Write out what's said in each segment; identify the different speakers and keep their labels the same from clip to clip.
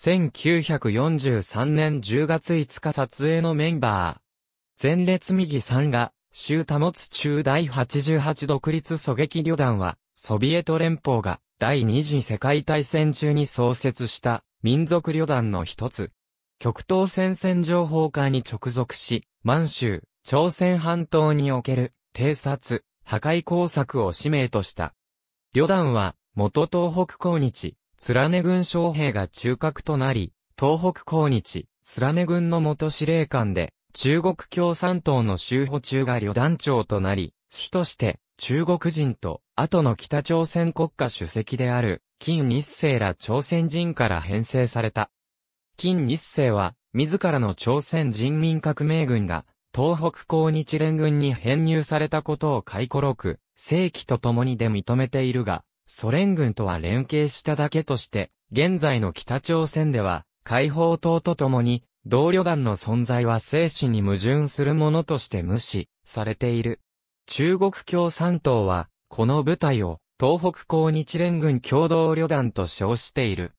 Speaker 1: 1943年10月5日撮影のメンバー。前列右さんが、州保つ中第88独立狙撃旅団は、ソビエト連邦が第二次世界大戦中に創設した民族旅団の一つ。極東戦線情報下に直属し、満州、朝鮮半島における偵察、破壊工作を使命とした。旅団は、元東北抗日、連根軍将兵が中核となり、東北抗日、連根軍の元司令官で、中国共産党の州補中が旅団長となり、主として、中国人と、後の北朝鮮国家主席である、金日成ら朝鮮人から編成された。金日成は、自らの朝鮮人民革命軍が、東北抗日連軍に編入されたことを回顧録、正規とともにで認めているが、ソ連軍とは連携しただけとして、現在の北朝鮮では、解放党とともに、同旅団の存在は精神に矛盾するものとして無視されている。中国共産党は、この部隊を東北抗日連軍共同旅団と称している。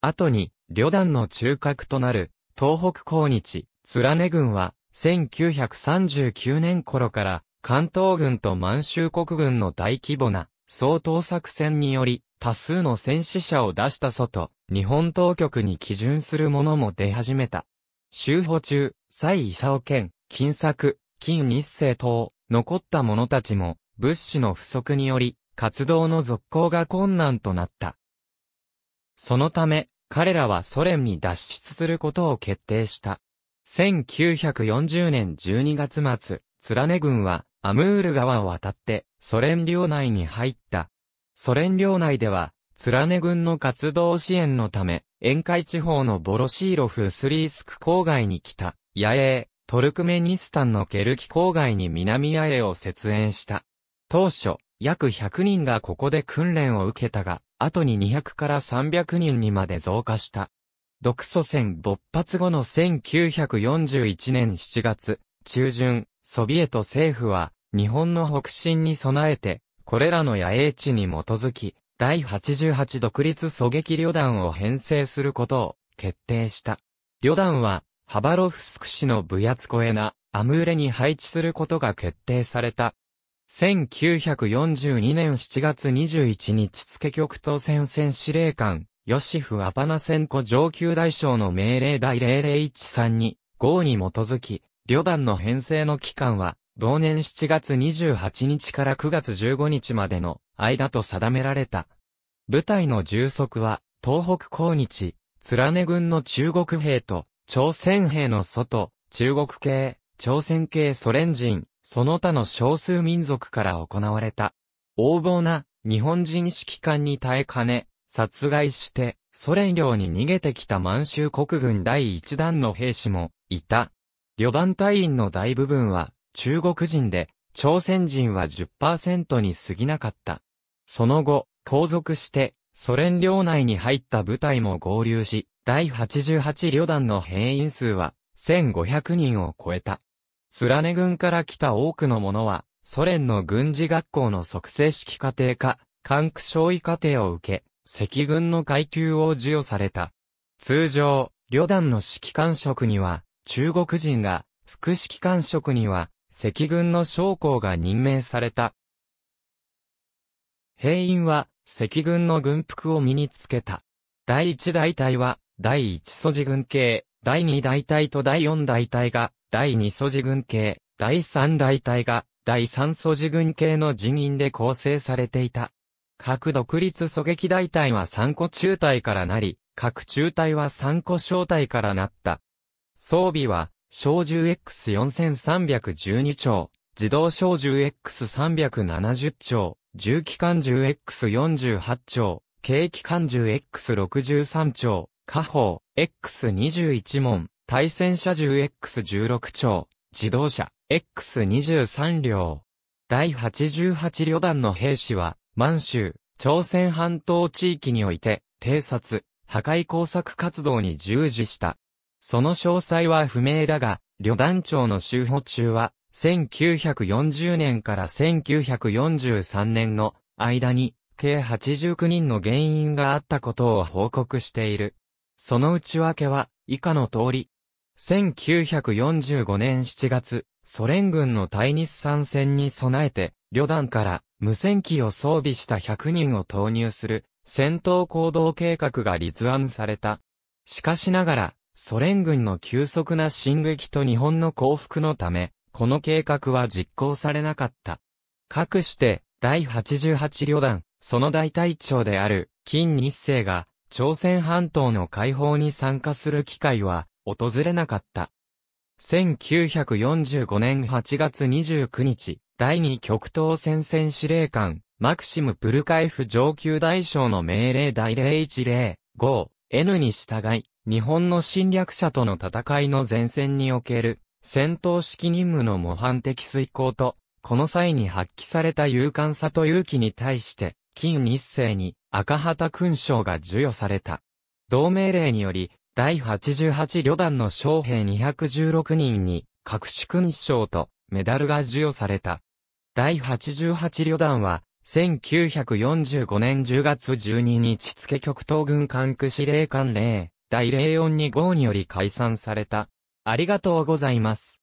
Speaker 1: 後に、旅団の中核となる東北抗日、貫根軍は、1939年頃から関東軍と満州国軍の大規模な総統作戦により、多数の戦死者を出した外、日本当局に基準するものも出始めた。修補中、蔡伊勲健、金作、金日成等、残った者たちも、物資の不足により、活動の続行が困難となった。そのため、彼らはソ連に脱出することを決定した。1940年12月末、ツラネ軍は、アムール川を渡って、ソ連領内に入った。ソ連領内では、ツラネ軍の活動支援のため、沿海地方のボロシーロフ・スリースク郊外に来た、野営、トルクメニスタンのケルキ郊外に南野営を設営した。当初、約100人がここで訓練を受けたが、後に200から300人にまで増加した。独ソ戦勃発後の1941年7月、中旬、ソビエト政府は、日本の北進に備えて、これらの野営地に基づき、第88独立狙撃旅団を編成することを決定した。旅団は、ハバロフスク市のブヤツコエナ、アムーレに配置することが決定された。1942年7月21日付極東戦線司令官、ヨシフ・アパナセンコ上級大将の命令第0013に、号に基づき、旅団の編成の期間は、同年7月28日から9月15日までの間と定められた。部隊の充足は、東北高日、貫根軍の中国兵と、朝鮮兵の外、中国系、朝鮮系ソ連人、その他の少数民族から行われた。横暴な日本人指揮官に耐えかね、殺害して、ソ連領に逃げてきた満州国軍第一弾の兵士もいた。旅団隊員の大部分は中国人で、朝鮮人は10%に過ぎなかった。その後、後続して、ソ連領内に入った部隊も合流し、第88旅団の兵員数は1500人を超えた。スラネ軍から来た多くの者は、ソ連の軍事学校の即成式家庭か、管区少尉課程を受け、赤軍の階級を授与された。通常、旅団の指揮官職には、中国人が副指揮官職には赤軍の将校が任命された。兵員は赤軍の軍服を身につけた。第一大隊は第一素地軍系、第二大隊と第四大隊が第二素地軍系、第三大隊が第三素地軍系の人員で構成されていた。各独立狙撃大隊は3個中隊からなり、各中隊は3個小隊からなった。装備は、小銃 X4312 丁、自動小銃 X370 丁、重機関銃 X48 丁、軽機関銃 X63 丁、火砲 X21 門、対戦車銃 X16 丁、自動車 X23 両。第88旅団の兵士は、満州、朝鮮半島地域において、偵察、破壊工作活動に従事した。その詳細は不明だが、旅団長の修補中は、1940年から1943年の間に、計89人の原因があったことを報告している。その内訳は、以下の通り。1945年7月、ソ連軍の対日参戦に備えて、旅団から無線機を装備した100人を投入する戦闘行動計画が立案された。しかしながら、ソ連軍の急速な進撃と日本の降伏のため、この計画は実行されなかった。かくして、第88旅団、その大隊長である、金日成が、朝鮮半島の解放に参加する機会は、訪れなかった。1945年8月29日、第2極東戦線司令官、マクシム・プルカエフ上級大将の命令第010、5、N に従い、日本の侵略者との戦いの前線における、戦闘式任務の模範的遂行と、この際に発揮された勇敢さと勇気に対して、金日成に赤旗勲章が授与された。同命令により、第88旅団の将兵216人に、各種勲章とメダルが授与された。第88旅団は、1945年10月12日付極東軍管区司令官令、第042号により解散された。ありがとうございます。